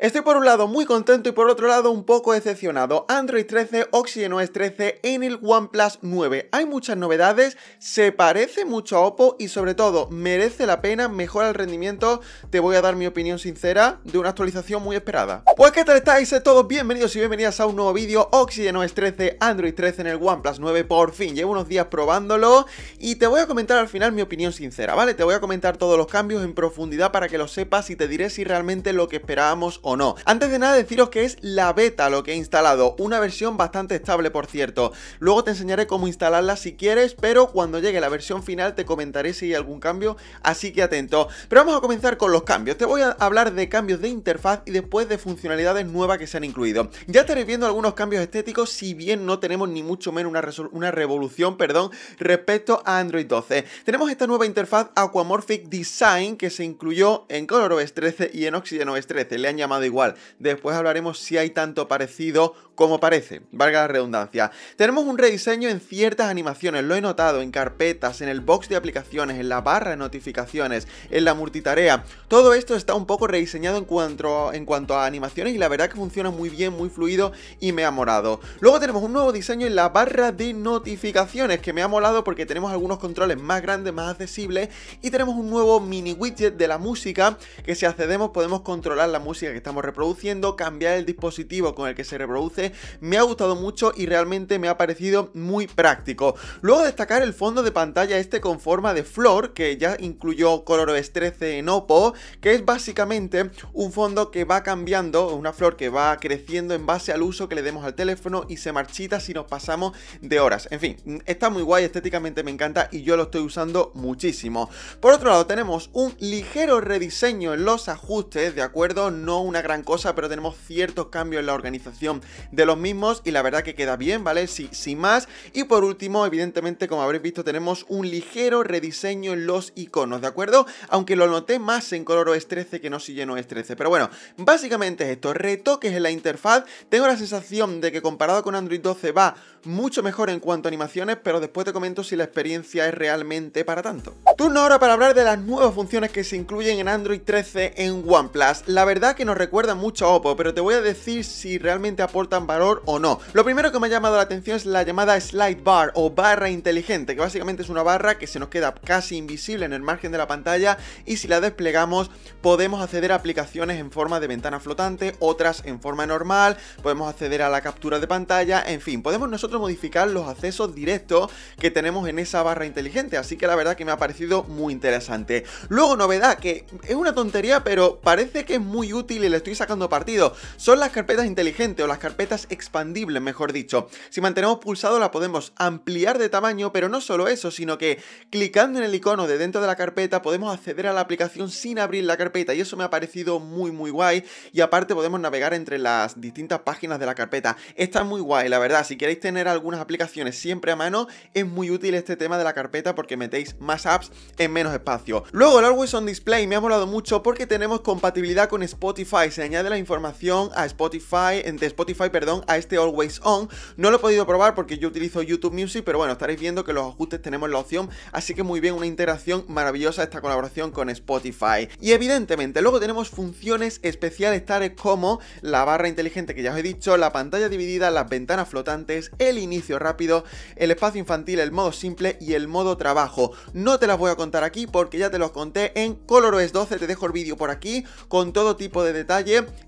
Estoy por un lado muy contento y por otro lado un poco decepcionado. Android 13, OxygenOS 13 en el OnePlus 9. Hay muchas novedades, se parece mucho a Oppo y sobre todo merece la pena, mejora el rendimiento. Te voy a dar mi opinión sincera de una actualización muy esperada. Pues qué tal estáis eh, todos, bienvenidos y bienvenidas a un nuevo vídeo OxygenOS 13, Android 13 en el OnePlus 9. Por fin, llevo unos días probándolo y te voy a comentar al final mi opinión sincera, ¿vale? Te voy a comentar todos los cambios en profundidad para que lo sepas y te diré si realmente lo que esperábamos o no. Antes de nada deciros que es la beta lo que he instalado, una versión bastante estable por cierto. Luego te enseñaré cómo instalarla si quieres, pero cuando llegue la versión final te comentaré si hay algún cambio, así que atento. Pero vamos a comenzar con los cambios. Te voy a hablar de cambios de interfaz y después de funcionalidades nuevas que se han incluido. Ya estaréis viendo algunos cambios estéticos, si bien no tenemos ni mucho menos una, revolución perdón, respecto a Android 12. Tenemos esta nueva interfaz Aquamorphic Design que se incluyó en ColorOS 13 y en OxygenOS 13. Le han llamado igual. Después hablaremos si hay tanto parecido como parece, valga la redundancia. Tenemos un rediseño en ciertas animaciones, lo he notado, en carpetas, en el box de aplicaciones, en la barra de notificaciones, en la multitarea. Todo esto está un poco rediseñado en cuanto, en cuanto a animaciones y la verdad que funciona muy bien, muy fluido y me ha morado. Luego tenemos un nuevo diseño en la barra de notificaciones que me ha molado porque tenemos algunos controles más grandes, más accesibles y tenemos un nuevo mini widget de la música que si accedemos podemos controlar la música que está reproduciendo, cambiar el dispositivo con el que se reproduce, me ha gustado mucho y realmente me ha parecido muy práctico. Luego destacar el fondo de pantalla este con forma de flor, que ya incluyó ColorOS 13 en Oppo, que es básicamente un fondo que va cambiando, una flor que va creciendo en base al uso que le demos al teléfono y se marchita si nos pasamos de horas. En fin, está muy guay, estéticamente me encanta y yo lo estoy usando muchísimo. Por otro lado, tenemos un ligero rediseño en los ajustes, ¿de acuerdo? No una gran cosa, pero tenemos ciertos cambios en la organización de los mismos y la verdad que queda bien, ¿vale? Sí, sin más. Y por último, evidentemente, como habréis visto, tenemos un ligero rediseño en los iconos, ¿de acuerdo? Aunque lo noté más en color OS 13 que no si lleno OS 13. Pero bueno, básicamente es esto, retoques en la interfaz. Tengo la sensación de que comparado con Android 12 va mucho mejor en cuanto a animaciones, pero después te comento si la experiencia es realmente para tanto. Turno ahora para hablar de las nuevas funciones que se incluyen en Android 13 en OnePlus. La verdad que nos recuerda mucho a Oppo, pero te voy a decir si realmente aportan valor o no. Lo primero que me ha llamado la atención es la llamada slide bar o barra inteligente, que básicamente es una barra que se nos queda casi invisible en el margen de la pantalla y si la desplegamos podemos acceder a aplicaciones en forma de ventana flotante, otras en forma normal, podemos acceder a la captura de pantalla, en fin, podemos nosotros modificar los accesos directos que tenemos en esa barra inteligente, así que la verdad que me ha parecido muy interesante. Luego novedad, que es una tontería, pero parece que es muy útil le estoy sacando partido. Son las carpetas inteligentes o las carpetas expandibles, mejor dicho. Si mantenemos pulsado la podemos ampliar de tamaño, pero no solo eso, sino que clicando en el icono de dentro de la carpeta podemos acceder a la aplicación sin abrir la carpeta y eso me ha parecido muy muy guay y aparte podemos navegar entre las distintas páginas de la carpeta. Está muy guay, la verdad, si queréis tener algunas aplicaciones siempre a mano, es muy útil este tema de la carpeta porque metéis más apps en menos espacio. Luego el Always On Display me ha molado mucho porque tenemos compatibilidad con Spotify se añade la información a Spotify, de Spotify, perdón, a este Always On. No lo he podido probar porque yo utilizo YouTube Music, pero bueno, estaréis viendo que los ajustes tenemos la opción, así que muy bien, una interacción maravillosa esta colaboración con Spotify. Y evidentemente, luego tenemos funciones especiales tales como la barra inteligente que ya os he dicho, la pantalla dividida, las ventanas flotantes, el inicio rápido, el espacio infantil, el modo simple y el modo trabajo. No te las voy a contar aquí porque ya te los conté en ColorOS 12, te dejo el vídeo por aquí con todo tipo de detalles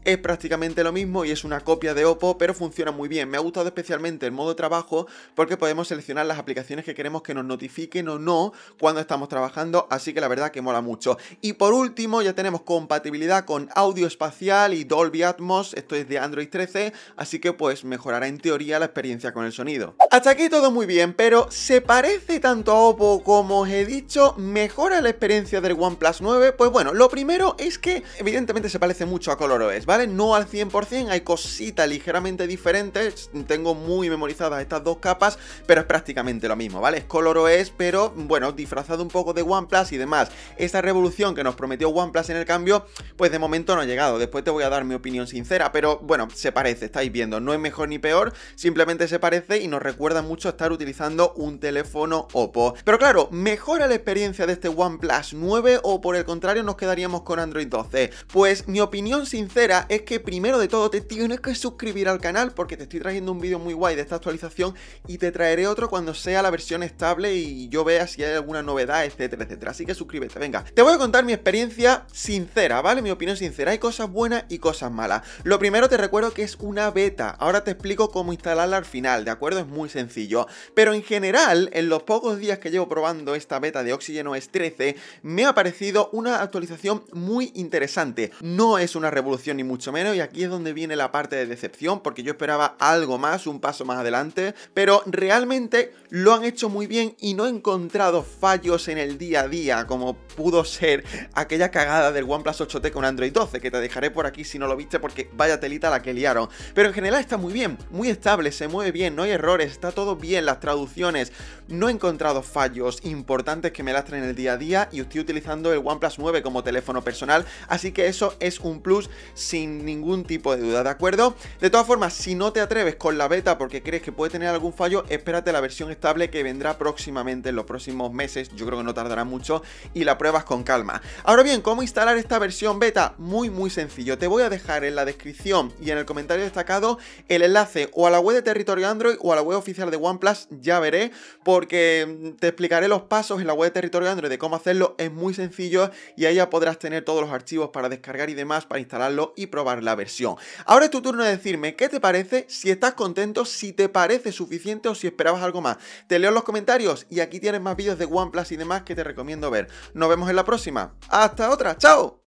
es prácticamente lo mismo y es una copia de Oppo, pero funciona muy bien. Me ha gustado especialmente el modo trabajo porque podemos seleccionar las aplicaciones que queremos que nos notifiquen o no cuando estamos trabajando, así que la verdad que mola mucho. Y por último, ya tenemos compatibilidad con audio espacial y Dolby Atmos, esto es de Android 13, así que pues mejorará en teoría la experiencia con el sonido. Hasta aquí todo muy bien, pero ¿se parece tanto a Oppo como os he dicho? ¿Mejora la experiencia del OnePlus 9? Pues bueno, lo primero es que evidentemente se parece mucho a ¿vale? No al 100%, hay cositas ligeramente diferentes, tengo muy memorizadas estas dos capas, pero es prácticamente lo mismo, ¿vale? Es color pero bueno, disfrazado un poco de OnePlus y demás. Esta revolución que nos prometió OnePlus en el cambio, pues de momento no ha llegado, después te voy a dar mi opinión sincera, pero bueno, se parece, estáis viendo, no es mejor ni peor, simplemente se parece y nos recuerda mucho estar utilizando un teléfono Oppo. Pero claro, ¿mejora la experiencia de este OnePlus 9 o por el contrario nos quedaríamos con Android 12? Pues mi opinión sincera es que primero de todo te tienes que suscribir al canal porque te estoy trayendo un vídeo muy guay de esta actualización y te traeré otro cuando sea la versión estable y yo vea si hay alguna novedad, etcétera, etcétera. Así que suscríbete, venga. Te voy a contar mi experiencia sincera, ¿vale? Mi opinión sincera. Hay cosas buenas y cosas malas. Lo primero te recuerdo que es una beta. Ahora te explico cómo instalarla al final, ¿de acuerdo? Es muy sencillo. Pero en general, en los pocos días que llevo probando esta beta de oxígeno 13, me ha parecido una actualización muy interesante. No es una revolución ni mucho menos, y aquí es donde viene la parte de decepción, porque yo esperaba algo más, un paso más adelante, pero realmente lo han hecho muy bien y no he encontrado fallos en el día a día, como pudo ser aquella cagada del OnePlus 8T con Android 12, que te dejaré por aquí si no lo viste, porque vaya telita la que liaron. Pero en general está muy bien, muy estable, se mueve bien, no hay errores, está todo bien, las traducciones, no he encontrado fallos importantes que me lastren el día a día y estoy utilizando el OnePlus 9 como teléfono personal, así que eso es un plus sin ningún tipo de duda, ¿de acuerdo? De todas formas, si no te atreves con la beta porque crees que puede tener algún fallo, espérate la versión estable que vendrá próximamente en los próximos meses, yo creo que no tardará mucho, y la pruebas con calma. Ahora bien, ¿cómo instalar esta versión beta? Muy, muy sencillo. Te voy a dejar en la descripción y en el comentario destacado el enlace o a la web de Territorio Android o a la web oficial de OnePlus, ya veré, porque te explicaré los pasos en la web de Territorio Android de cómo hacerlo, es muy sencillo y ahí ya podrás tener todos los archivos para descargar y demás, para instalar instalarlo y probar la versión. Ahora es tu turno de decirme qué te parece, si estás contento, si te parece suficiente o si esperabas algo más. Te leo en los comentarios y aquí tienes más vídeos de OnePlus y demás que te recomiendo ver. Nos vemos en la próxima. Hasta otra, chao.